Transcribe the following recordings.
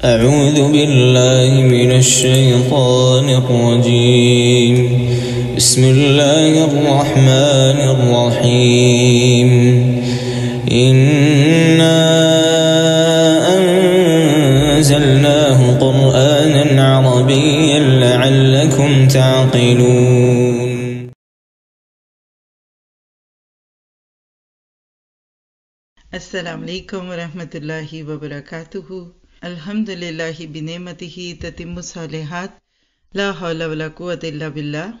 أعوذ بالله من الشيطان الرجيم بسم الله الرحمن الرحيم إنا أنزلناه قرآنا عربيا لعلكم تعقلون السلام عليكم ورحمة الله وبركاته الحمد لله بنعمته تتم الصالحات لا حول ولا قوة إلا بالله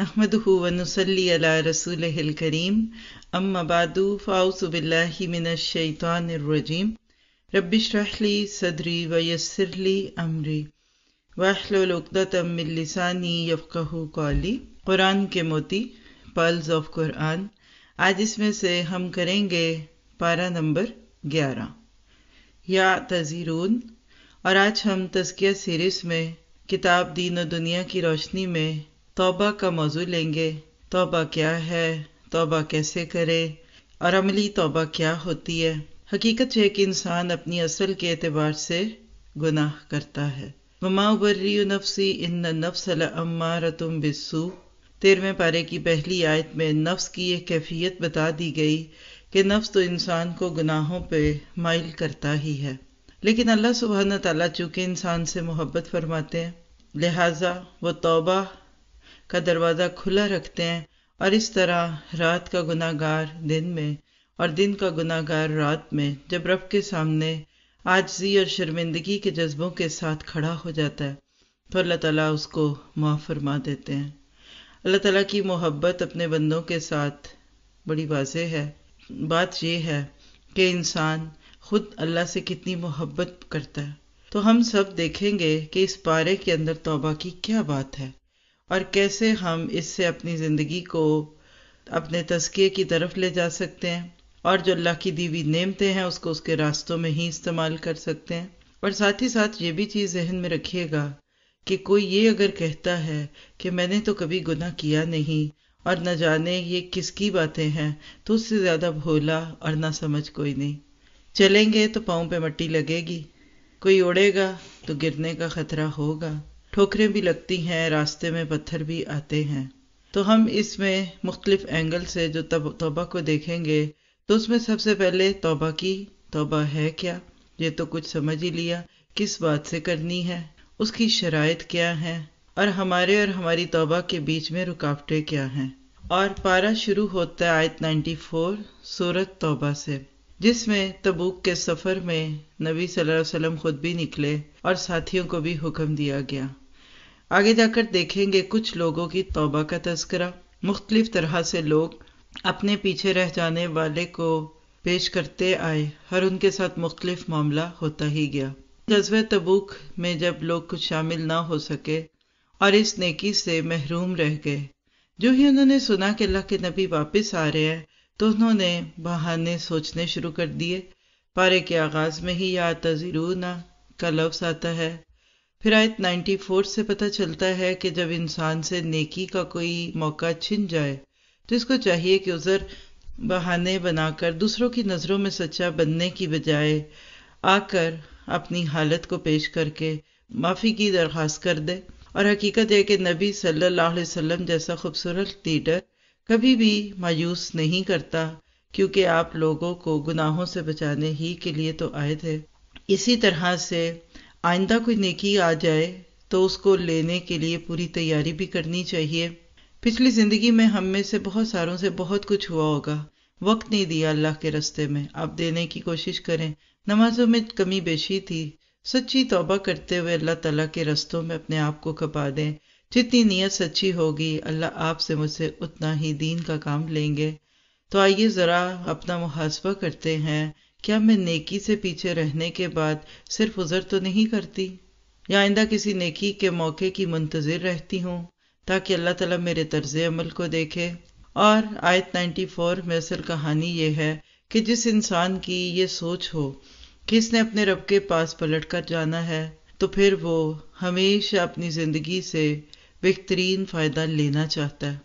نحمده ونصلي على رسوله الكريم أما بعد فأعوذ بالله من الشيطان الرجيم رب اشرح لي صدري ويسر لي أمري واحلل عقدة من لساني يفقه قولي कुरान के मोती pearls of Quran आज इसमें से हम करेंगे पारा नंबर ग्यारह या तज़ीरून और आज हम तस्किया सीरीज़ में किताब दीन और दुनिया की रोशनी में तौबा का मौजू लेंगे तौबा क्या है तौबा कैसे करे और अमली तौबा क्या होती है हकीकत है कि इंसान अपनी असल के अतबार से गुनाह करता है ममा उबर्री नफसी इन नफ्सल अम्मा तुम बिस्सू तेरहवें पारे की पहली आयत में नफ्स की यह कैफियत बता दी गई कि नफ्स तो इंसान को गुनाहों पे माइल करता ही है लेकिन अल्लाह सुबहान तला चूँकि इंसान से मोहब्बत फरमाते हैं लिहाजा वो तौबा का दरवाज़ा खुला रखते हैं और इस तरह रात का गुनागार दिन में और दिन का गुनागार रात में जब रब के सामने आजजी और शर्मिंदगी के जज्बों के साथ खड़ा हो जाता है तो अल्लाह ताला उसको माफ़ फरमा देते हैं अल्लाह ताला की मोहब्बत अपने बंदों के साथ बड़ी वाज है बात यह है कि इंसान खुद अल्लाह से कितनी मोहब्बत करता है तो हम सब देखेंगे कि इस पारे के अंदर तौबा की क्या बात है और कैसे हम इससे अपनी ज़िंदगी को अपने तस्किए की तरफ ले जा सकते हैं और जो अल्लाह की दीवी नेमते हैं उसको उसके रास्तों में ही इस्तेमाल कर सकते हैं और साथ ही साथ ये भी चीज़ जहन में रखिएगा कि कोई ये अगर कहता है कि मैंने तो कभी गुनाह किया नहीं और न जाने ये किसकी बातें हैं तुझसे ज़्यादा भोला और ना समझ कोई नहीं चलेंगे तो पाँव पे मट्टी लगेगी कोई उड़ेगा तो गिरने का खतरा होगा ठोकरें भी लगती हैं रास्ते में पत्थर भी आते हैं तो हम इसमें मुख्तलिफ एंगल से जो तब तोबा को देखेंगे तो उसमें सबसे पहले तोबा की तोबा है क्या ये तो कुछ समझ ही लिया किस बात से करनी है उसकी शराइत क्या है और हमारे और हमारी तौबा के बीच में रुकावटें क्या हैं और पारा शुरू होता है आयत 94 सूरत तौबा से जिसमें तबूक के सफ़र में नबी सल्लल्लाहु अलैहि वसल्लम खुद भी निकले और साथियों को भी हुक्म दिया गया आगे जाकर देखेंगे कुछ लोगों की तौबा का तस्करा मुख्तलिफ तरह से लोग अपने पीछे रह जाने वाले को पेश करते आए हर उनके साथ मुख्तलिफ मामला होता ही गया जज्बे तबूक में जब लोग कुछ शामिल ना हो सके और इस नेकी से महरूम रह गए जो ही उन्होंने सुना कि अल्लाह के नबी वापस आ रहे हैं तो उन्होंने बहाने सोचने शुरू कर दिए पारे के आगाज में ही या तजरूना का लफ्स आता है फिर आयत 94 से पता चलता है कि जब इंसान से नेकी का कोई मौका छिन जाए तो इसको चाहिए कि उज़र बहाने बनाकर दूसरों की नज़रों में सच्चा बनने की बजाय आकर अपनी हालत को पेश करके माफ़ी की दरख्वास्त कर दे और हकीकत है कि नबी सल्लल्लाहु अलैहि वसल्लम जैसा खूबसूरत लीडर कभी भी मायूस नहीं करता क्योंकि आप लोगों को गुनाहों से बचाने ही के लिए तो आए थे इसी तरह से आइंदा कोई नेकी आ जाए तो उसको लेने के लिए पूरी तैयारी भी करनी चाहिए पिछली ज़िंदगी में हम में से बहुत सारों से बहुत कुछ हुआ होगा वक्त नहीं दिया अल्लाह के रस्ते में आप देने की कोशिश करें नमाजों में कमी बेशी थी सच्ची तौबा करते हुए अल्लाह ताला के रस्तों में अपने आप को खपा दें जितनी नीयत सच्ची होगी अल्लाह आपसे मुझसे उतना ही दीन का काम लेंगे तो आइए ज़रा अपना मुहासबा करते हैं क्या मैं नेकी से पीछे रहने के बाद सिर्फ उज़र तो नहीं करती या आइंदा किसी नेकी के मौके की मुंतज़र रहती हूँ ताकि अल्लाह तला मेरे तर्ज अमल को देखे और आयत 94 में असल कहानी ये है कि जिस इंसान की ये सोच हो किसने अपने रब के पास पलट कर जाना है तो फिर वो हमेशा अपनी ज़िंदगी से बेहतरीन फ़ायदा लेना चाहता है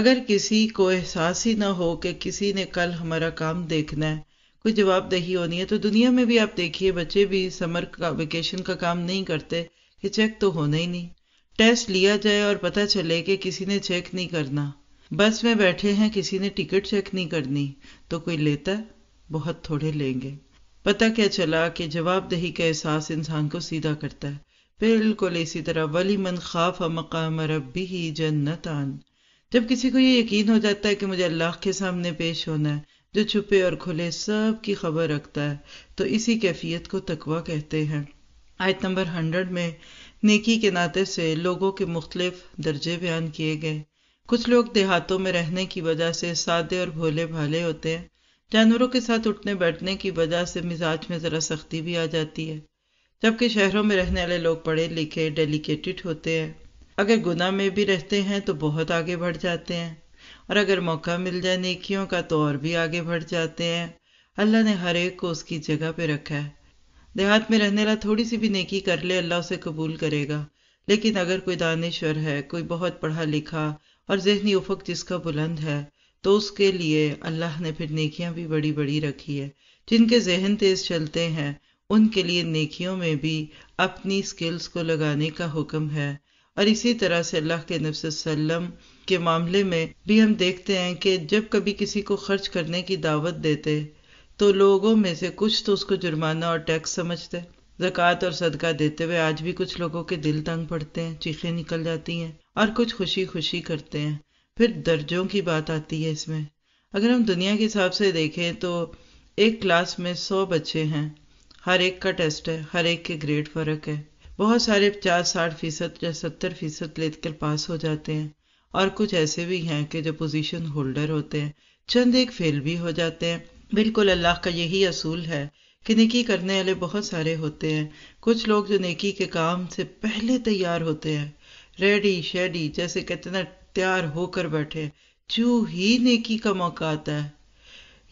अगर किसी को एहसास ही ना हो कि किसी ने कल हमारा काम देखना है कोई जवाबदेही होनी है तो दुनिया में भी आप देखिए बच्चे भी समर का वेकेशन का काम नहीं करते कि चेक तो होना ही नहीं टेस्ट लिया जाए और पता चले कि किसी ने चेक नहीं करना बस में बैठे हैं किसी ने टिकट चेक नहीं करनी तो कोई लेता है बहुत थोड़े लेंगे पता क्या चला कि जवाबदही का एहसास इंसान को सीधा करता है बिल्कुल इसी तरह वली मन खाफ मकाम रबी ही आन जब किसी को ये यकीन हो जाता है कि मुझे अल्लाह के सामने पेश होना है जो छुपे और खुले सब की खबर रखता है तो इसी कैफियत को तकवा कहते हैं आयत नंबर हंड्रेड में नेकी के नाते से लोगों के मुख्तलिफ दर्जे बयान किए गए कुछ लोग देहातों में रहने की वजह से सादे और भोले भाले होते हैं जानवरों के साथ उठने बैठने की वजह से मिजाज में ज़रा सख्ती भी आ जाती है जबकि शहरों में रहने वाले लोग पढ़े लिखे डेलीकेटेड होते हैं अगर गुना में भी रहते हैं तो बहुत आगे बढ़ जाते हैं और अगर मौका मिल जाए नेकियों का तो और भी आगे बढ़ जाते हैं अल्लाह ने हर एक को उसकी जगह पर रखा है देहात में रहने वाला थोड़ी सी भी नेकी कर ले अल्लाह उसे कबूल करेगा लेकिन अगर कोई दानश्वर है कोई बहुत पढ़ा लिखा और जहनी उफक जिसका बुलंद है तो उसके लिए अल्लाह ने फिर नेकियां भी बड़ी बड़ी रखी है जिनके जहन तेज चलते हैं उनके लिए नेकियों में भी अपनी स्किल्स को लगाने का हुक्म है और इसी तरह से अल्लाह के नब्स के मामले में भी हम देखते हैं कि जब कभी किसी को खर्च करने की दावत देते तो लोगों में से कुछ तो उसको जुर्माना और टैक्स समझते जक़ात और सदका देते हुए आज भी कुछ लोगों के दिल तंग पड़ते हैं चीखें निकल जाती हैं और कुछ खुशी खुशी करते हैं फिर दर्जों की बात आती है इसमें अगर हम दुनिया के हिसाब से देखें तो एक क्लास में सौ बच्चे हैं हर एक का टेस्ट है हर एक के ग्रेड फ़र्क है बहुत सारे पचास साठ फीसद या सत्तर फीसद लेकर पास हो जाते हैं और कुछ ऐसे भी हैं कि जो पोजीशन होल्डर होते हैं चंद एक फेल भी हो जाते हैं बिल्कुल अल्लाह का यही असूल है कि नेकी करने वाले बहुत सारे होते हैं कुछ लोग जो नेकी के काम से पहले तैयार होते हैं रेडी शेडी जैसे कहते ना तैयार होकर बैठे जो ही नेकी का मौका आता है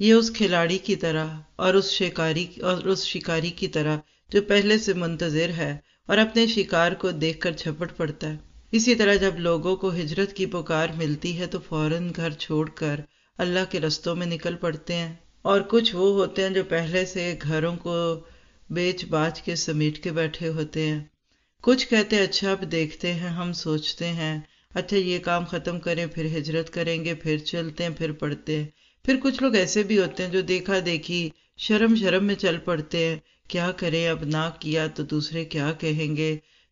ये उस खिलाड़ी की तरह और उस शिकारी और उस शिकारी की तरह जो पहले से मंतजर है और अपने शिकार को देखकर झपट पड़ता है इसी तरह जब लोगों को हिजरत की पुकार मिलती है तो फौरन घर छोड़कर अल्लाह के रस्तों में निकल पड़ते हैं और कुछ वो होते हैं जो पहले से घरों को बेच बाच के समेट के बैठे होते हैं कुछ कहते अच्छा अब देखते हैं हम सोचते हैं अच्छा ये काम ख़त्म करें फिर हिजरत करेंगे फिर चलते हैं फिर पढ़ते हैं फिर कुछ लोग ऐसे भी होते हैं जो देखा देखी शर्म शर्म में चल पड़ते हैं क्या करें अब ना किया तो दूसरे क्या कहेंगे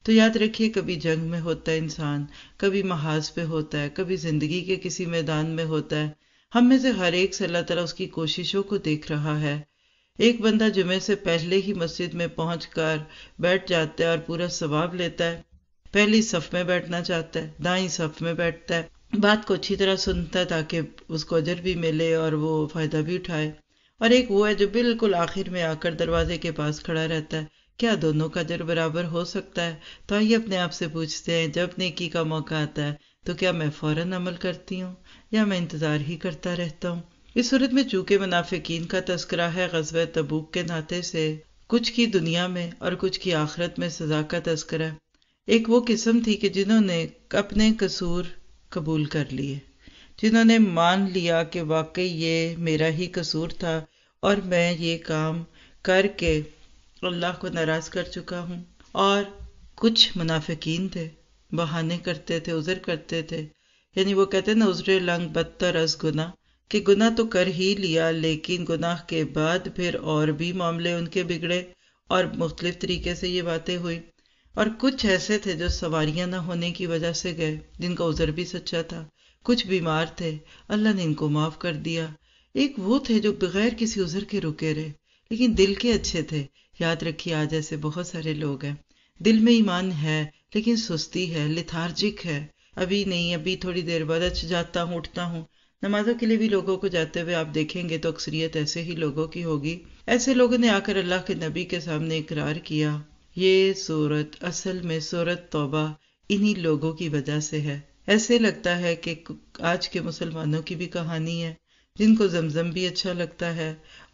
तो याद रखिए कभी जंग में होता है इंसान कभी महाज पे होता है कभी ज़िंदगी के किसी मैदान में होता है हम में से हर एक से अल्लाह तला उसकी कोशिशों को देख रहा है एक बंदा जुमे से पहले ही मस्जिद में पहुंचकर कर बैठ जाता है और पूरा सवाब लेता है पहली सफ में बैठना चाहता है दाई सफ में बैठता है बात को अच्छी तरह सुनता है ताकि उसको अजर भी मिले और वो फ़ायदा भी उठाए और एक वो है जो बिल्कुल आखिर में आकर दरवाजे के पास खड़ा रहता है क्या दोनों का अजर बराबर हो सकता है तो आइए अपने आप से पूछते हैं जब नेकी का मौका आता है तो क्या मैं फ़ौरन अमल करती हूँ या मैं इंतज़ार ही करता रहता हूँ इस सूरत में चूके मुनाफिकीन का तस्करा है गजब तबूक के नाते से कुछ की दुनिया में और कुछ की आखरत में सजा का तस्करा है एक वो किस्म थी कि जिन्होंने अपने कसूर कबूल कर लिए जिन्होंने मान लिया कि वाकई ये मेरा ही कसूर था और मैं ये काम करके अल्लाह को नाराज़ कर चुका हूँ और कुछ मुनाफिकीन थे बहाने करते थे उज़र करते थे यानी वो कहते ना उजरे लंग बदतर अस गुना कि गुना तो कर ही लिया लेकिन गुनाह के बाद फिर और भी मामले उनके बिगड़े और मुख्तलिफ तरीके से ये बातें हुई और कुछ ऐसे थे जो सवारियां ना होने की वजह से गए जिनका उजर भी सच्चा था कुछ बीमार थे अल्लाह ने इनको माफ़ कर दिया एक वो थे जो बगैर किसी उजर के रुके रहे लेकिन दिल के अच्छे थे याद रखिए आज ऐसे बहुत सारे लोग हैं दिल में ईमान है लेकिन सुस्ती है लिथार्जिक है अभी नहीं अभी थोड़ी देर बाद अच्छा जाता हूँ उठता हूँ नमाजों के लिए भी लोगों को जाते हुए आप देखेंगे तो अक्सरियत ऐसे ही लोगों की होगी ऐसे लोगों ने आकर अल्लाह के नबी के सामने इकरार किया ये सूरत असल में सूरत तौबा इन्हीं लोगों की वजह से है ऐसे लगता है कि आज के मुसलमानों की भी कहानी है जिनको जमजम भी अच्छा लगता है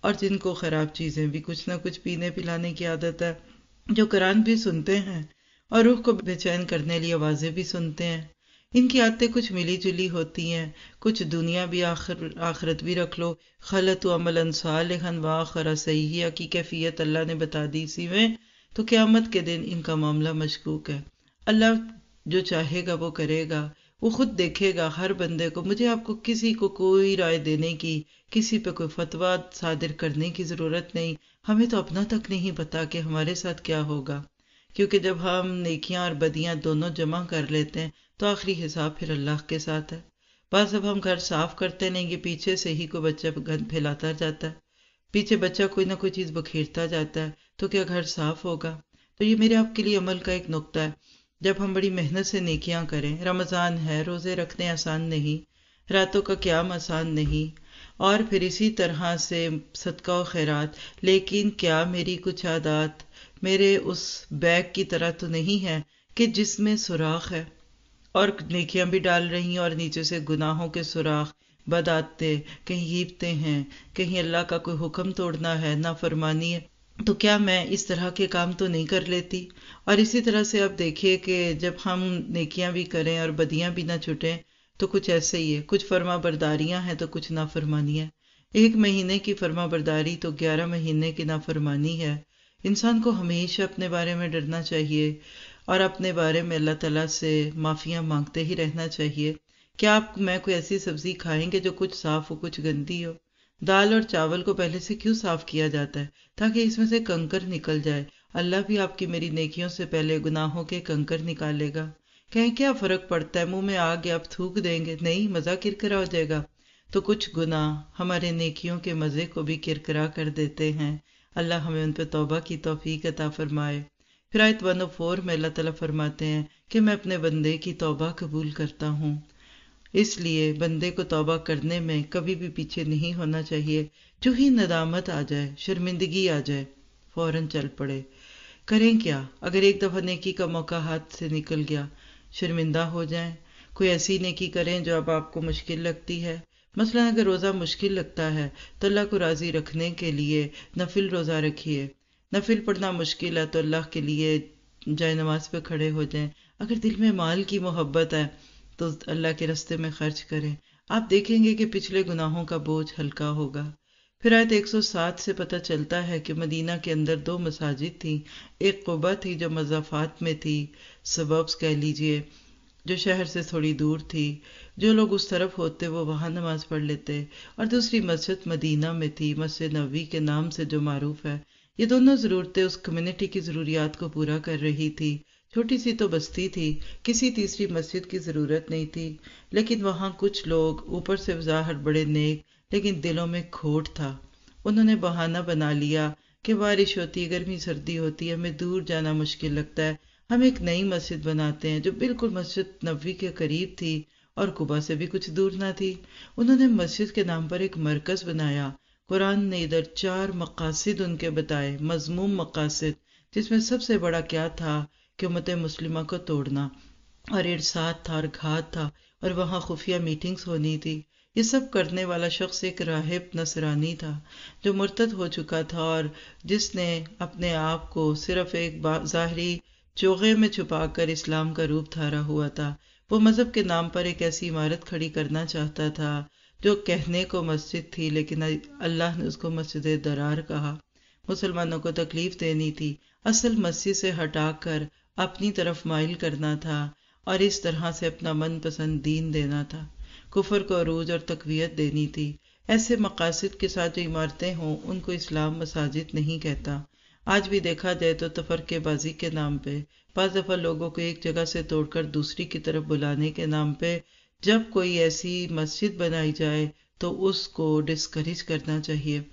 और जिनको ख़राब चीज़ें भी कुछ ना कुछ पीने पिलाने की आदत है जो कुरान भी सुनते हैं और रूह को बेचैन करने लिए आवाज़ें भी सुनते हैं इनकी आदतें कुछ मिली जुली होती हैं कुछ दुनिया भी आखिर आखरत भी रख लो खलत अमल अनसाल खन व खरा सही की कैफियत अल्लाह ने बता दी इसी में तो क़्यामत के दिन इनका मामला मशकूक है अल्लाह जो चाहेगा वो करेगा वो खुद देखेगा हर बंदे को मुझे आपको किसी को कोई राय देने की किसी पे कोई फतवा सादिर करने की ज़रूरत नहीं हमें तो अपना तक नहीं पता कि हमारे साथ क्या होगा क्योंकि जब हम नेकियां और बदियां दोनों जमा कर लेते हैं तो आखिरी हिसाब फिर अल्लाह के साथ है बस अब हम घर साफ करते नहीं कि पीछे से ही कोई बच्चा गंद फैलाता जाता है पीछे बच्चा कोई ना कोई चीज़ बखेरता जाता है तो क्या घर साफ होगा तो ये मेरे आपके लिए अमल का एक नुकता है जब हम बड़ी मेहनत से नेकियां करें रमज़ान है रोज़े रखने आसान नहीं रातों का क्याम आसान नहीं और फिर इसी तरह से सदका व खैरात लेकिन क्या मेरी कुछ आदात मेरे उस बैग की तरह तो नहीं है कि जिसमें सुराख है और नेकियां भी डाल रही हैं और नीचे से गुनाहों के सुराख बदाते कहीं ईबते हैं कहीं अल्लाह का कोई हुक्म तोड़ना है फरमानी है तो क्या मैं इस तरह के काम तो नहीं कर लेती और इसी तरह से आप देखिए कि जब हम नेकियां भी करें और बदियां भी ना छुटें तो कुछ ऐसे ही है कुछ फर्मा बरदारियाँ हैं तो कुछ नाफरमानियाँ एक महीने की फर्मा बरदारी तो ग्यारह महीने की नाफरमानी है इंसान को हमेशा अपने बारे में डरना चाहिए और अपने बारे में अल्लाह तला से माफ़ियाँ मांगते ही रहना चाहिए क्या आप मैं कोई ऐसी सब्ज़ी खाएंगे जो कुछ साफ़ हो कुछ गंदी हो दाल और चावल को पहले से क्यों साफ किया जाता है ताकि इसमें से कंकर निकल जाए अल्लाह भी आपकी मेरी नेकियों से पहले गुनाहों के कंकर निकालेगा कहें क्या फर्क पड़ता है मुंह में आग आप थूक देंगे नहीं मजा किरकरा हो जाएगा तो कुछ गुनाह हमारे नेकियों के मज़े को भी किरकरा कर देते हैं अल्लाह हमें उन पर तोबा की तोफ़ीक अता फरमाए फिर आयत वन फोर में अल्लाह तला फरमाते हैं कि मैं अपने बंदे की तोबा कबूल करता हूँ इसलिए बंदे को तौबा करने में कभी भी पीछे नहीं होना चाहिए जो ही नदामत आ जाए शर्मिंदगी आ जाए फौरन चल पड़े करें क्या अगर एक दफ़ा नेकी का मौका हाथ से निकल गया शर्मिंदा हो जाए कोई ऐसी नेकी करें जो अब आपको मुश्किल लगती है मसला अगर रोज़ा मुश्किल लगता है तो अल्लाह को राज़ी रखने के लिए नफिल रोज़ा रखिए नफिल पढ़ना मुश्किल है तो अल्लाह के लिए जाए नमाज पे खड़े हो जाएं अगर दिल में माल की मोहब्बत है तो अल्लाह के रस्ते में खर्च करें आप देखेंगे कि पिछले गुनाहों का बोझ हल्का होगा फिर आयत 107 से पता चलता है कि मदीना के अंदर दो मसाजिद थी एक कुबा थी जो मजाफात में थी सबब्स कह लीजिए जो शहर से थोड़ी दूर थी जो लोग उस तरफ होते वो वहाँ नमाज़ पढ़ लेते और दूसरी मस्जिद मदीना में थी मस्जिद नबी के नाम से जो मरूफ है ये दोनों ज़रूरतें उस कम्युनिटी की ज़रूरियात को पूरा कर रही थी छोटी सी तो बस्ती थी किसी तीसरी मस्जिद की ज़रूरत नहीं थी लेकिन वहां कुछ लोग ऊपर से बाहर बड़े नेक लेकिन दिलों में खोट था उन्होंने बहाना बना लिया कि बारिश होती है गर्मी सर्दी होती है हमें दूर जाना मुश्किल लगता है हम एक नई मस्जिद बनाते हैं जो बिल्कुल मस्जिद नबी के करीब थी और कुबा से भी कुछ दूर ना थी उन्होंने मस्जिद के नाम पर एक मरकज़ बनाया कुरान ने इधर चार मकासद उनके बताए मजमूम मकासद जिसमें सबसे बड़ा क्या था क्यूमत मुस्लिमा को तोड़ना और इरसाद था और घात था और वहाँ खुफिया मीटिंग्स होनी थी ये सब करने वाला शख्स एक राहिब नसरानी था जो मुर्तद हो चुका था और जिसने अपने आप को सिर्फ एक ज़ाहरी चोगे में छुपा कर इस्लाम का रूप धारा हुआ था वो मज़हब के नाम पर एक ऐसी इमारत खड़ी करना चाहता था जो कहने को मस्जिद थी लेकिन अल्लाह ने उसको मस्जिद दरार कहा मुसलमानों को तकलीफ देनी थी असल मस्जिद से हटाकर अपनी तरफ माइल करना था और इस तरह से अपना मनपसंद दीन देना था कुफर को अरूज और तकवीत देनी थी ऐसे मकासद के साथ जो इमारतें हों उनको इस्लाम मसाजिद नहीं कहता आज भी देखा जाए तो तफरकेबाजी के नाम पे बज दफ़ा लोगों को एक जगह से तोड़कर दूसरी की तरफ बुलाने के नाम पे जब कोई ऐसी मस्जिद बनाई जाए तो उसको डिस्करेज करना चाहिए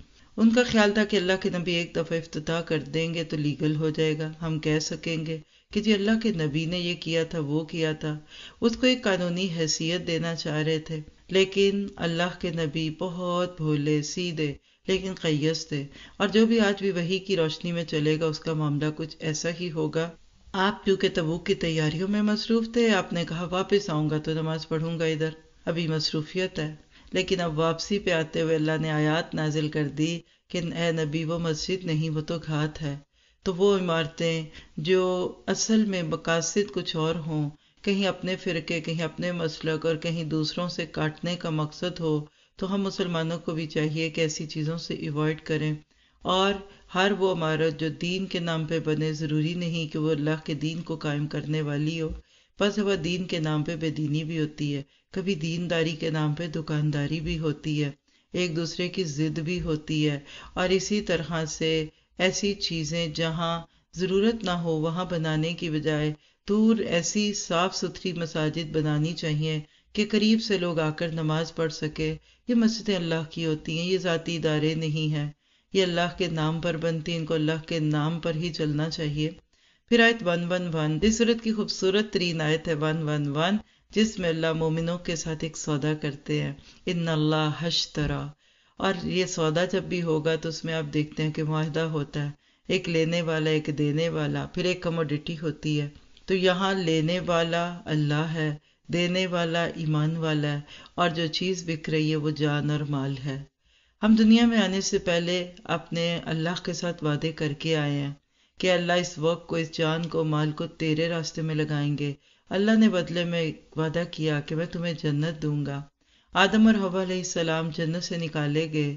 उनका ख्याल था कि अल्लाह के नबी एक दफ़ा इफ्त कर देंगे तो लीगल हो जाएगा हम कह सकेंगे कि जी अल्लाह के नबी ने ये किया था वो किया था उसको एक कानूनी हैसियत देना चाह रहे थे लेकिन अल्लाह के नबी बहुत भोले सीधे लेकिन कैस थे और जो भी आज भी वही की रोशनी में चलेगा उसका मामला कुछ ऐसा ही होगा आप क्योंकि तबूक की तैयारियों में मसरूफ थे आपने कहा वापस आऊँगा तो नमाज पढ़ूंगा इधर अभी मसरूफियत है लेकिन अब वापसी पे आते हुए अल्लाह ने आयात नाजिल कर दी कि ए नबी वो मस्जिद नहीं वो तो घात है तो वो इमारतें जो असल में मकासद कुछ और हों कहीं अपने फ़िरके कहीं अपने मसलक और कहीं दूसरों से काटने का मकसद हो तो हम मुसलमानों को भी चाहिए कि ऐसी चीज़ों से अवॉइड करें और हर वो इमारत जो दीन के नाम पे बने ज़रूरी नहीं कि वो अल्लाह के दीन को कायम करने वाली हो बस वह दीन के नाम पे बेदीनी भी होती है कभी दीनदारी के नाम पे दुकानदारी भी होती है एक दूसरे की ज़िद भी होती है और इसी तरह से ऐसी चीज़ें जहाँ ज़रूरत ना हो वहाँ बनाने की बजाय दूर ऐसी साफ़ सुथरी मसाजिद बनानी चाहिए कि करीब से लोग आकर नमाज़ पढ़ सके ये मस्जिदें अल्लाह की होती हैं ये ज़ाती इदारे नहीं हैं ये अल्लाह के नाम पर बनती इनको अल्लाह के नाम पर ही चलना चाहिए फिर आयत वन वन वन इस सूरत की खूबसूरत तरीन आयत है वन वन वन जिसमें अल्लाह मोमिनों के साथ एक सौदा करते हैं इन अल्लाह हश तरा और ये सौदा जब भी होगा तो उसमें आप देखते हैं कि माहदा होता है एक लेने वाला एक देने वाला फिर एक कमोडिटी होती है तो यहाँ लेने वाला अल्लाह है देने वाला ईमान वाला है और जो चीज़ बिक रही है वो जान और माल है हम दुनिया में आने से पहले अपने अल्लाह के साथ वादे करके आए हैं कि अल्लाह इस वक्त को इस जान को माल को तेरे रास्ते में लगाएंगे अल्लाह ने बदले में वादा किया कि मैं तुम्हें जन्नत दूंगा आदम और हवा सलाम जन्नत से निकाले गए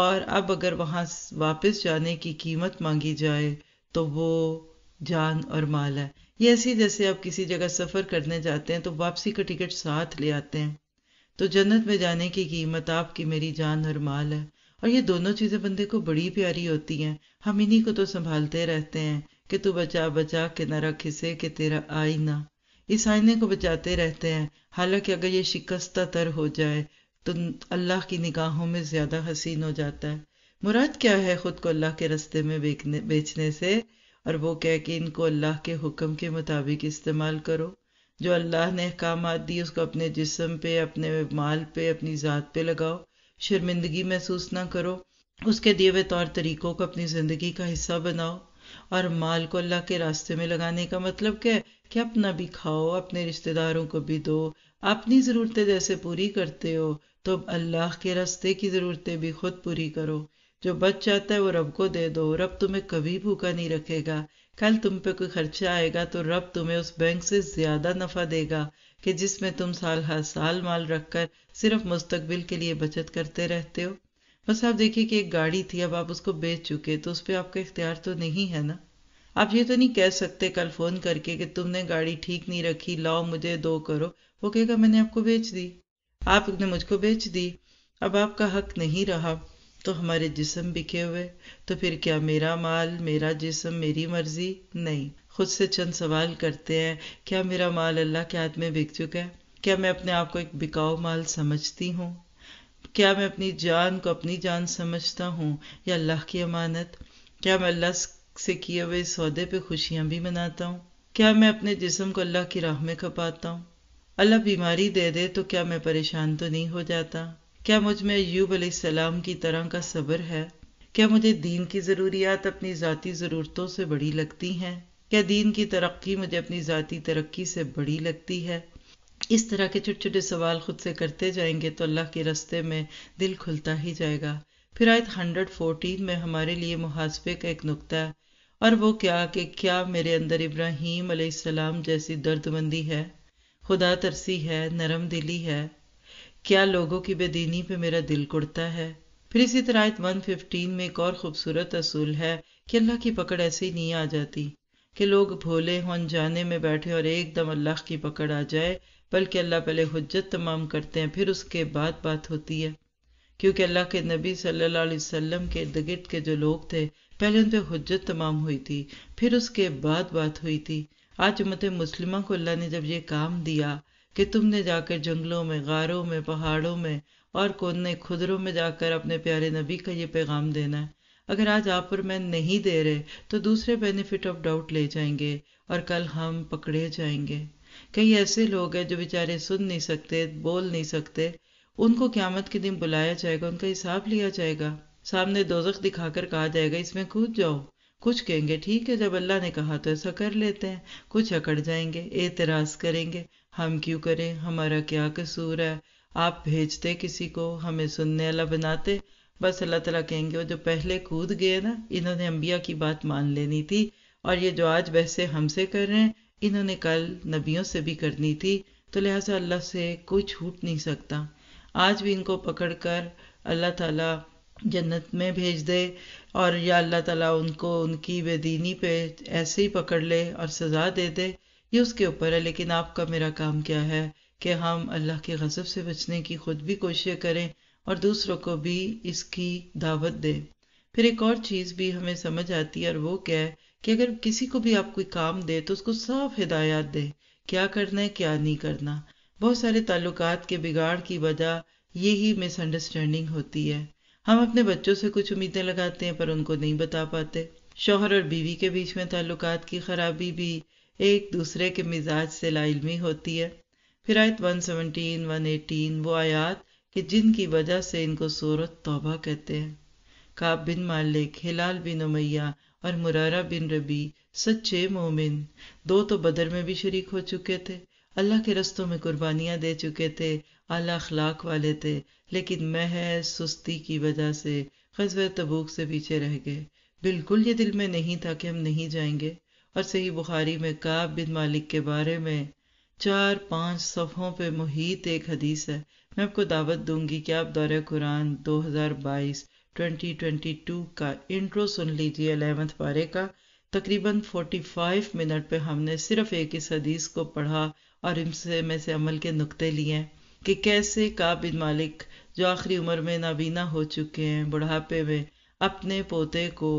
और अब अगर वहाँ वापस जाने की कीमत मांगी जाए तो वो जान और माल है ये ऐसी जैसे आप किसी जगह सफ़र करने जाते हैं तो वापसी का टिकट साथ ले आते हैं तो जन्नत में जाने की कीमत आपकी मेरी जान और माल है और ये दोनों चीज़ें बंदे को बड़ी प्यारी होती हैं हम इन्हीं को तो संभालते रहते हैं कि तू बचा बचा के ना रख इसे कि तेरा आई ना इस आईने को बचाते रहते हैं हालांकि अगर ये शिकस्ता तर हो जाए तो अल्लाह की निगाहों में ज़्यादा हसीन हो जाता है मुराद क्या है ख़ुद को अल्लाह के रस्ते में बेचने बेचने से और वो कह के इनको अल्लाह के हुक्म के मुताबिक इस्तेमाल करो जो अल्लाह ने अहकाम दी उसको अपने जिसम पे अपने माल पे अपनी ज़ात पे लगाओ शर्मिंदगी महसूस ना करो उसके दिए हुए तौर तरीक़ों को अपनी ज़िंदगी का हिस्सा बनाओ और माल को अल्लाह के रास्ते में लगाने का मतलब क्या है कि अपना भी खाओ अपने रिश्तेदारों को भी दो अपनी ज़रूरतें जैसे पूरी करते हो तो अल्लाह के रास्ते की ज़रूरतें भी खुद पूरी करो जो बच जाता है वो रब को दे दो रब तुम्हें कभी भूखा नहीं रखेगा कल तुम पे कोई खर्चा आएगा तो रब तुम्हें उस बैंक से ज़्यादा नफ़ा देगा कि जिसमें तुम साल हर साल माल रखकर सिर्फ मुस्तकबिल के लिए बचत करते रहते हो बस आप देखिए कि एक गाड़ी थी अब आप उसको बेच चुके तो उस पर आपका इख्तियार तो नहीं है ना आप ये तो नहीं कह सकते कल फ़ोन करके कि तुमने गाड़ी ठीक नहीं रखी लाओ मुझे दो करो वो कहेगा मैंने आपको बेच दी आपने मुझको बेच दी अब आपका हक नहीं रहा तो हमारे जिसम बिके हुए तो फिर क्या मेरा माल मेरा जिसम मेरी मर्जी नहीं खुद से चंद सवाल करते हैं क्या मेरा माल अल्लाह के हाथ में बिक चुका है क्या मैं अपने आप को एक बिकाऊ माल समझती हूँ क्या मैं अपनी जान को अपनी जान समझता हूँ या अल्लाह की अमानत क्या मैं अल्लाह से किए हुए सौदे पे खुशियाँ भी मनाता हूँ क्या मैं अपने जिसम को अल्लाह की राह में खपाता हूँ अल्लाह बीमारी दे दे तो क्या मैं परेशान तो नहीं हो जाता क्या मुझ में अयूब सलाम की तरह का सब्र है क्या मुझे दीन की ज़रूरियात अपनी ज़ाती ज़रूरतों से बड़ी लगती हैं क्या दीन की तरक्की मुझे अपनी ज़ाती तरक्की से बड़ी लगती है इस तरह के छोटे छोटे सवाल खुद से करते जाएंगे तो अल्लाह के रस्ते में दिल खुलता ही जाएगा फिर आयत हंड्रेड फोर्टीन में हमारे लिए मुहासबे का एक नुकता और वो क्या कि क्या मेरे अंदर इब्राहिम अलैहिस्सलाम जैसी दर्दमंदी है खुदा तरसी है नरम दिली है क्या लोगों की बेदीनी पे मेरा दिल कुड़ता है फिर इसी तरह आयत 115 में एक और खूबसूरत असूल है कि अल्लाह की पकड़ ऐसे ही नहीं आ जाती कि लोग भोले हों जाने में बैठे और एकदम अल्लाह की पकड़ आ जाए बल्कि अल्लाह पहले हजत तमाम करते हैं फिर उसके बाद बात होती है क्योंकि अल्लाह के नबी सल्लल्लाहु अलैहि वसल्लम के इर्द गिर्द के जो लोग थे पहले उन पर हजत तमाम हुई थी फिर उसके बाद बात हुई थी आज मत मुस्लिमा को अल्लाह ने जब ये काम दिया कि तुमने जाकर जंगलों में गारों में पहाड़ों में और कोने खुदरों में जाकर अपने प्यारे नबी का ये पैगाम देना है अगर आज आप पर मैं नहीं दे रहे तो दूसरे बेनिफिट ऑफ डाउट ले जाएंगे और कल हम पकड़े जाएंगे कई ऐसे लोग हैं जो बेचारे सुन नहीं सकते बोल नहीं सकते उनको क्यामत के दिन बुलाया जाएगा उनका हिसाब लिया जाएगा सामने दोजख दिखाकर कहा जाएगा इसमें कूद जाओ कुछ कहेंगे ठीक है जब अल्लाह ने कहा तो ऐसा कर लेते हैं कुछ अकड़ जाएंगे एतराज़ करेंगे हम क्यों करें हमारा क्या कसूर है आप भेजते किसी को हमें सुनने वाला बनाते बस अल्लाह तला कहेंगे वो जो पहले कूद गए ना इन्होंने अम्बिया की बात मान लेनी थी और ये जो आज वैसे हमसे कर रहे हैं इन्होंने कल नबियों से भी करनी थी तो लिहाजा अल्लाह से कोई छूट नहीं सकता आज भी इनको पकड़कर अल्लाह ताला जन्नत में भेज दे और या अल्लाह ताला उनको उनकी बेदीनी पे ऐसे ही पकड़ ले और सज़ा दे दे ये उसके ऊपर है लेकिन आपका मेरा काम क्या है कि हम अल्लाह के गज़ब से बचने की खुद भी कोशिश करें और दूसरों को भी इसकी दावत दें फिर एक और चीज़ भी हमें समझ आती है और वो क्या है कि अगर किसी को भी आप कोई काम दे तो उसको साफ हिदायत दे क्या करना है क्या नहीं करना बहुत सारे ताल्लुकात के बिगाड़ की वजह ये ही मिसअंडरस्टैंडिंग होती है हम अपने बच्चों से कुछ उम्मीदें लगाते हैं पर उनको नहीं बता पाते शोहर और बीवी के बीच में ताल्लुकात की खराबी भी एक दूसरे के मिजाज से लाइलमी होती है फिर आयत 117, 118 वो आयात कि जिनकी वजह से इनको सूरत तौबा कहते हैं काब बिन मालिक हिलाल बिन उमैया और मुरारा बिन रबी सच्चे मोमिन दो तो बदर में भी शरीक हो चुके थे अल्लाह के रस्तों में कुर्बानियाँ दे चुके थे अला अखलाक वाले थे लेकिन महज सुस्ती की वजह से खजब तबूक से पीछे रह गए बिल्कुल ये दिल में नहीं था कि हम नहीं जाएंगे और सही बुखारी में काब बिन मालिक के बारे में चार पाँच सफ़ों पे मुहित एक हदीस है मैं आपको दावत दूंगी कि आप दौरे कुरान 2022 2022 का इंट्रो सुन लीजिए अलेवंथ पारे का तकरीबन 45 मिनट पे हमने सिर्फ एक इस हदीस को पढ़ा और इनसे में से अमल के नुक्ते लिए हैं कि कैसे काबिन मालिक जो आखिरी उम्र में नाबीना हो चुके हैं बुढ़ापे में अपने पोते को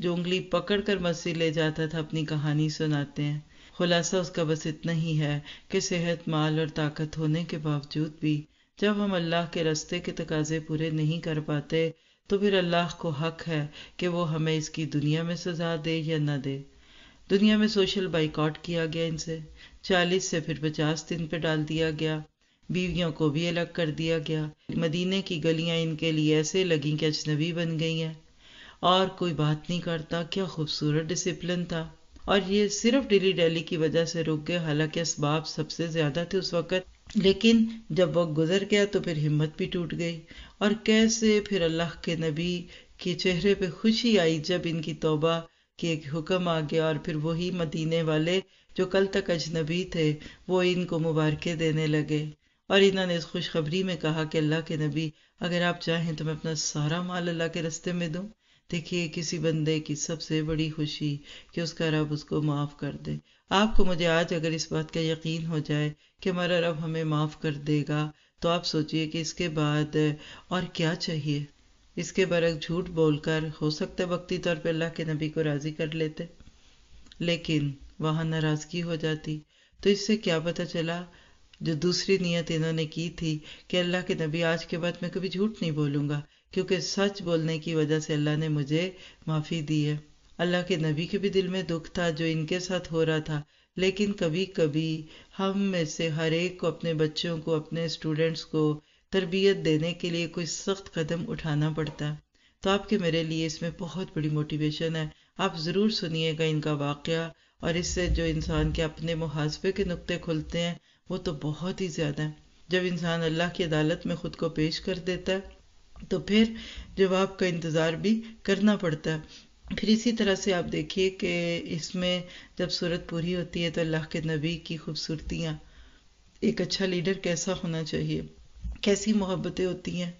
जो उंगली पकड़ कर मस्जिद ले जाता था अपनी कहानी सुनाते हैं खुलासा उसका बस इतना ही है कि सेहत माल और ताकत होने के बावजूद भी जब हम अल्लाह के रस्ते के तकाजे पूरे नहीं कर पाते तो फिर अल्लाह को हक है कि वो हमें इसकी दुनिया में सजा दे या ना दे दुनिया में सोशल बाइकआउट किया गया इनसे चालीस से फिर पचास दिन पर डाल दिया गया बीवियों को भी अलग कर दिया गया मदीने की गलियां इनके लिए ऐसे लगी कि अजनबी बन गई हैं और कोई बात नहीं करता क्या खूबसूरत डिसिप्लिन था और ये सिर्फ डेली डेली की वजह से रुक गए हालांकि इसबाब सबसे ज़्यादा थे उस वक़्त लेकिन जब वो गुजर गया तो फिर हिम्मत भी टूट गई और कैसे फिर अल्लाह के नबी के चेहरे पे खुशी आई जब इनकी तोबा के एक हुक्म आ गया और फिर वही मदीने वाले जो कल तक अजनबी थे वो इनको मुबारकें देने लगे और इन्होंने इस खुशखबरी में कहा कि अल्लाह के नबी अगर आप चाहें तो मैं अपना सारा माल अल्लाह के रस्ते में दूँ देखिए किसी बंदे की सबसे बड़ी खुशी कि उसका रब उसको माफ़ कर दे आपको मुझे आज अगर इस बात का यकीन हो जाए कि हमारा रब हमें माफ़ कर देगा तो आप सोचिए कि इसके बाद और क्या चाहिए इसके बरक झूठ बोलकर हो सकता वक्ती तौर पर अल्लाह के नबी को राज़ी कर लेते लेकिन वहां नाराज़गी हो जाती तो इससे क्या पता चला जो दूसरी नियत इन्होंने की थी कि अल्लाह के नबी आज के बाद मैं कभी झूठ नहीं बोलूंगा क्योंकि सच बोलने की वजह से अल्लाह ने मुझे माफ़ी दी है अल्लाह के नबी के भी दिल में दुख था जो इनके साथ हो रहा था लेकिन कभी कभी हम में से हर एक को अपने बच्चों को अपने स्टूडेंट्स को तरबियत देने के लिए कोई सख्त कदम उठाना पड़ता है तो आपके मेरे लिए इसमें बहुत बड़ी मोटिवेशन है आप ज़रूर सुनिएगा इनका वाक़ और इससे जो इंसान के अपने मुहासबे के नुक्ते खुलते हैं वो तो बहुत ही ज़्यादा है जब इंसान अल्लाह की अदालत में ख़ुद को पेश कर देता है तो फिर जवाब का इंतज़ार भी करना पड़ता है फिर इसी तरह से आप देखिए कि इसमें जब सूरत पूरी होती है तो अल्लाह के नबी की खूबसूरतियाँ एक अच्छा लीडर कैसा होना चाहिए कैसी मोहब्बतें होती हैं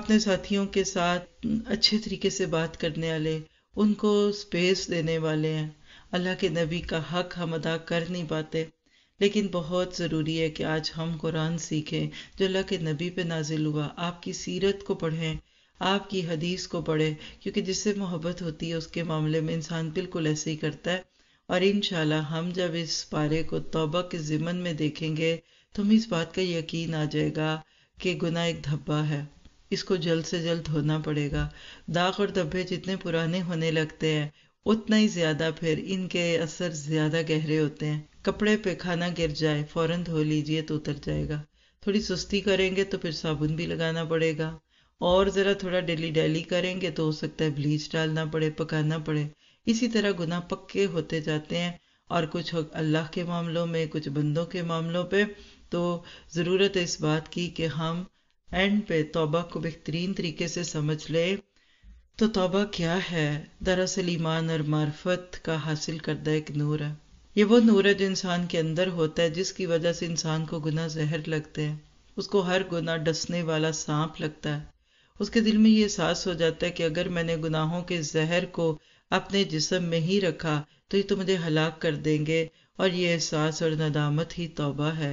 अपने साथियों के साथ अच्छे तरीके से बात करने वाले उनको स्पेस देने वाले हैं अल्लाह के नबी का हक हम अदा कर नहीं पाते लेकिन बहुत ज़रूरी है कि आज हम कुरान सीखें जो अल्लाह के नबी पे नाजिल हुआ आपकी सीरत को पढ़ें आपकी हदीस को पढ़ें क्योंकि जिससे मोहब्बत होती है उसके मामले में इंसान बिल्कुल ऐसे ही करता है और इन हम जब इस पारे को तोबा के ज़िमन में देखेंगे तो हमें इस बात का यकीन आ जाएगा कि गुना एक धब्बा है इसको जल्द से जल्द धोना पड़ेगा दाग और धब्बे जितने पुराने होने लगते हैं उतना ही ज़्यादा फिर इनके असर ज़्यादा गहरे होते हैं कपड़े पे खाना गिर जाए फ़ौरन धो लीजिए तो उतर जाएगा थोड़ी सुस्ती करेंगे तो फिर साबुन भी लगाना पड़ेगा और ज़रा थोड़ा डेली डेली करेंगे तो हो सकता है ब्लीच डालना पड़े पकाना पड़े इसी तरह गुना पक्के होते जाते हैं और कुछ अल्लाह के मामलों में कुछ बंदों के मामलों पे तो ज़रूरत है इस बात की कि हम एंड पे तौबा को बेहतरीन तरीके से समझ लें तो तोबा क्या है दरअसल ईमान और मार्फत का हासिल करदा एक नूर है ये वो नूर है जो इंसान के अंदर होता है जिसकी वजह से इंसान को गुना जहर लगते हैं उसको हर गुना डसने वाला सांप लगता है उसके दिल में ये एहसास हो जाता है कि अगर मैंने गुनाहों के जहर को अपने जिसम में ही रखा तो ये तो मुझे हलाक कर देंगे और ये एहसास और नदामत ही तोबा है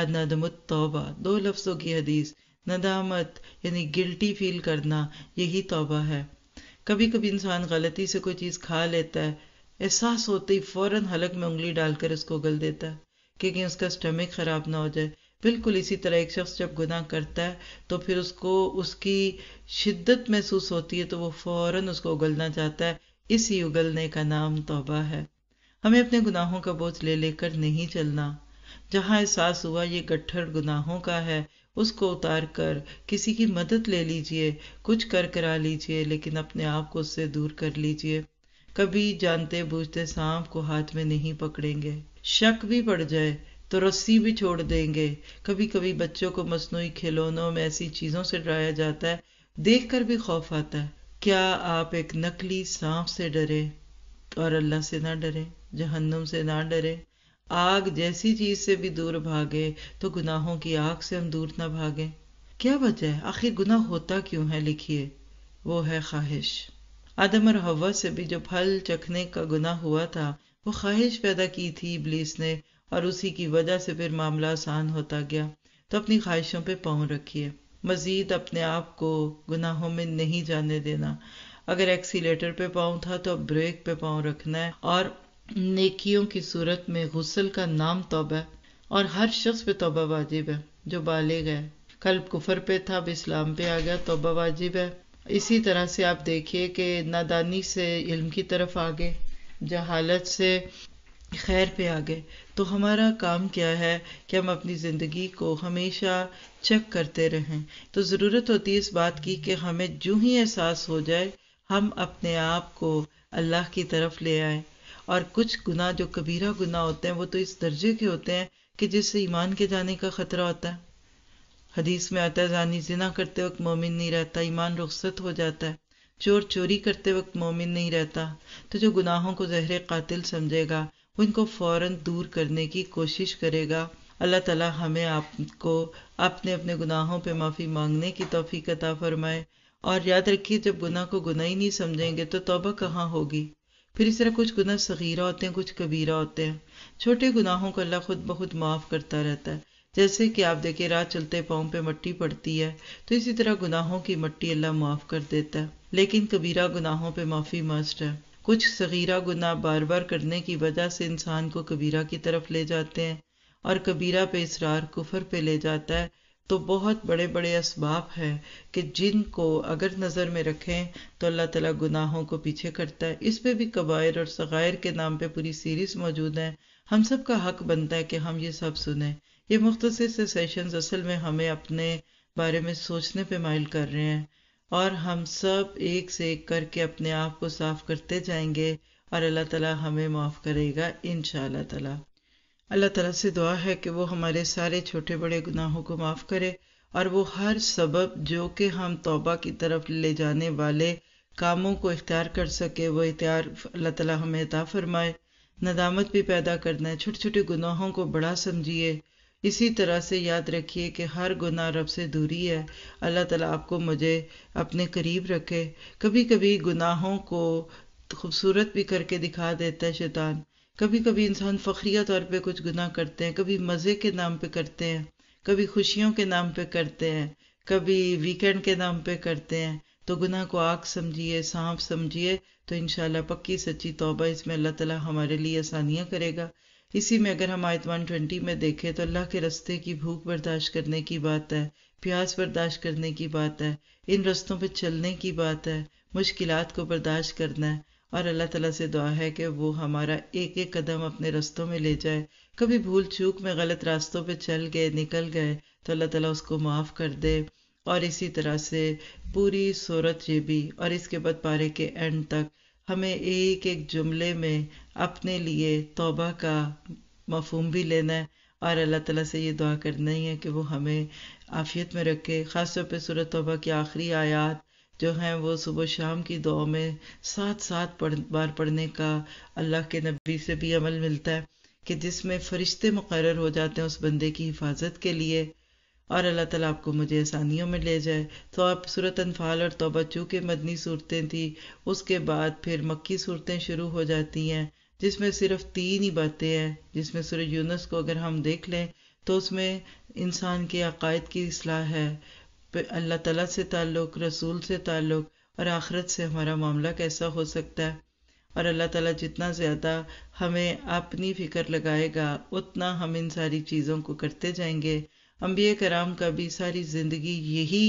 आज नदमत तोबा दो लफ्ज़ों की हदीस नदामत यानी गिल्टी फील करना यही तोबा है कभी कभी इंसान गलती से कोई चीज़ खा लेता है एहसास होते ही फ़ौर हलक में उंगली डालकर उसको गल देता है क्योंकि उसका स्टमक ख़राब ना हो जाए बिल्कुल इसी तरह एक शख्स जब गुनाह करता है तो फिर उसको उसकी शिद्दत महसूस होती है तो वो फ़ौर उसको उगलना चाहता है इसी उगलने का नाम तोबा है हमें अपने गुनाहों का बोझ ले लेकर नहीं चलना जहाँ एहसास हुआ ये गट्ठर गुनाहों का है उसको उतार कर किसी की मदद ले लीजिए कुछ कर करा लीजिए लेकिन अपने आप को उससे दूर कर लीजिए कभी जानते बूझते सांप को हाथ में नहीं पकड़ेंगे शक भी पड़ जाए तो रस्सी भी छोड़ देंगे कभी कभी बच्चों को मसनू खिलौनों में ऐसी चीज़ों से डराया जाता है देख भी खौफ आता है क्या आप एक नकली सांप से डरे और अल्लाह से ना डरे जहन्नुम से ना डरे आग जैसी चीज से भी दूर भागे तो गुनाहों की आग से हम दूर ना भागे क्या वजह है आखिर गुनाह होता क्यों है लिखिए वो है ख्वाहिश आदम और हवा से भी जो फल चखने का गुना हुआ था वो ख्वाहिश पैदा की थी इबलीस ने और उसी की वजह से फिर मामला आसान होता गया तो अपनी ख्वाहिशों पे पाँव रखिए मज़ीद अपने आप को गुनाहों में नहीं जाने देना अगर एक्सीटर पे पाँव था तो अब ब्रेक पे पाँव रखना है और नेकियों की सूरत में गुसल का नाम तोबा और हर शख्स पे तोबा वाजिब है जो बाले गए कल कुफर पे था अब इस्लाम पे आ गया तोबा वाजिब है इसी तरह से आप देखिए कि नादानी से इल्म की तरफ आ गए जहालत से खैर पे आ गए तो हमारा काम क्या है कि हम अपनी ज़िंदगी को हमेशा चेक करते रहें तो ज़रूरत होती है इस बात की कि हमें जो ही एहसास हो जाए हम अपने आप को अल्लाह की तरफ ले आए और कुछ गुना जो कबीरा गुना होते हैं वो तो इस दर्जे के होते हैं कि जिससे ईमान के जाने का ख़तरा होता है हदीस में आता है जानी जिना करते वक्त मोमिन नहीं रहता ईमान रुखसत हो जाता है चोर चोरी करते वक्त मोमिन नहीं रहता तो जो गुनाहों को जहर कातिल समझेगा वो इनको फ़ौर दूर करने की कोशिश करेगा अल्लाह ताला हमें आपको अपने अपने गुनाहों पे माफ़ी मांगने की तोफ़ी अता फरमाए और याद रखिए जब गुनाह को गुनाह ही नहीं समझेंगे तो तौबा कहाँ होगी फिर इस तरह कुछ गुना सगीरा होते हैं कुछ कबीरा होते हैं छोटे गुनाहों को अल्लाह खुद बहुत माफ़ करता रहता है जैसे कि आप देखिए रात चलते पाँव पे मट्टी पड़ती है तो इसी तरह गुनाहों की मट्टी अल्लाह माफ़ कर देता है लेकिन कबीरा गुनाहों पे माफ़ी मस्ट है कुछ सगीरा गुनाह बार बार करने की वजह से इंसान को कबीरा की तरफ ले जाते हैं और कबीरा पे इसरार कुफर पे ले जाता है तो बहुत बड़े बड़े इसबाब हैं कि जिनको अगर नज़र में रखें तो अल्लाह ताला गुनाहों को पीछे करता है इस पे भी कबायर और सग़ायर के नाम पे पूरी सीरीज़ मौजूद है हम सब का हक बनता है कि हम ये सब सुने ये मुख्तर से सेशन असल में हमें अपने बारे में सोचने पर माइल कर रहे हैं और हम सब एक से एक करके अपने आप को साफ करते जाएंगे और अल्लाह ताला हमें माफ़ करेगा इन ताला अल्लाह तला से दुआ है कि वो हमारे सारे छोटे बड़े गुनाहों को माफ़ करे और वो हर सबब जो कि हम तोबा की तरफ ले जाने वाले कामों को इख्तियार कर सके वो इख्तियार अल्लाह ताला हमें अता फरमाए नदामत भी पैदा करना है छोटे छोटे गुनाहों को बड़ा समझिए इसी तरह से याद रखिए कि हर गुनाह रब से दूरी है अल्लाह ताला आपको मुझे अपने करीब रखे कभी कभी गुनाहों को खूबसूरत भी करके दिखा देता है शैतान कभी कभी इंसान फ़खरिया तौर पे कुछ गुनाह करते हैं कभी मज़े के नाम पे करते हैं कभी खुशियों के नाम पे करते हैं कभी वीकेंड के नाम पे करते हैं तो गुनाह को आग समझिए सांप समझिए तो इन पक्की सच्ची तोबा इसमें अल्लाह ताला हमारे लिए आसानियाँ करेगा इसी में अगर हम आयत वन ट्वेंटी में देखें तो अल्लाह के रस्ते की भूख बर्दाश्त करने की बात है प्यास बर्दाश्त करने की बात है इन रस्तों पर चलने की बात है मुश्किल को बर्दाश्त करना है और अल्लाह ताला से दुआ है कि वो हमारा एक एक कदम अपने रस्तों में ले जाए कभी भूल चूक में गलत रास्तों पे चल गए निकल गए तो अल्लाह ताला उसको माफ़ कर दे और इसी तरह से पूरी सूरत ये भी और इसके बाद पारे के एंड तक हमें एक एक जुमले में अपने लिए तोबा का मफहम भी लेना है और अल्लाह ताला से ये दुआ करना ही है कि वो हमें आफियत में रखे खासतौर पर सूरत तोबा की आखिरी आयात जो हैं वो सुबह शाम की दुआ में साथ साथ पढ़ बार पढ़ने का अल्लाह के नबी से भी अमल मिलता है कि जिसमें फरिश्ते मुकर हो जाते हैं उस बंदे की हिफाजत के लिए और अल्लाह ताला आपको मुझे आसानियों में ले जाए तो आप सूरत अनफाल और तोबा चूँकि मदनी सूरतें थी उसके बाद फिर मक्की सूरतें शुरू हो जाती हैं जिसमें सिर्फ तीन ही बातें हैं जिसमें सूरज यूनस को अगर हम देख लें तो उसमें इंसान के अकायद की असलाह है अल्लाह तला से ताल्लुक़ रसूल से ताल्लुक़ और आखरत से हमारा मामला कैसा हो सकता है और अल्लाह ताला जितना ज़्यादा हमें अपनी फ़िक्र लगाएगा उतना हम इन सारी चीज़ों को करते जाएंगे अम्बिया कराम का भी सारी ज़िंदगी यही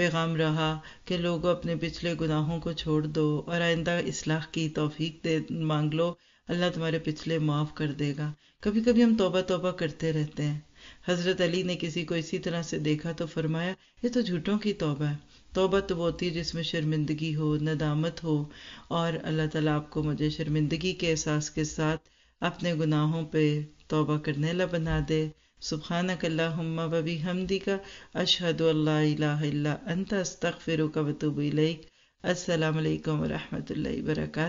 पैगाम रहा कि लोगों अपने पिछले गुनाहों को छोड़ दो और आइंदा इसलाह की तोफ़ी दे मांग लो अल्लाह तुम्हारे पिछले माफ़ कर देगा कभी कभी हम तोबा तोबा करते रहते हैं हज़रत अली ने किसी को इसी तरह से देखा तो फरमाया ये तो झूठों की तोबा है तौबा तो वो होती है जिसमें शर्मिंदगी हो नदामत हो और अल्लाह ताला आपको मुझे शर्मिंदगी के एहसास के साथ अपने गुनाहों पे तोबा करने वाला बना दे सुबहाना कल्ला हम्मा बबी हमदी का अशहद अंत अस्तफ़िर का वतुब असलकम वरहमल वर्का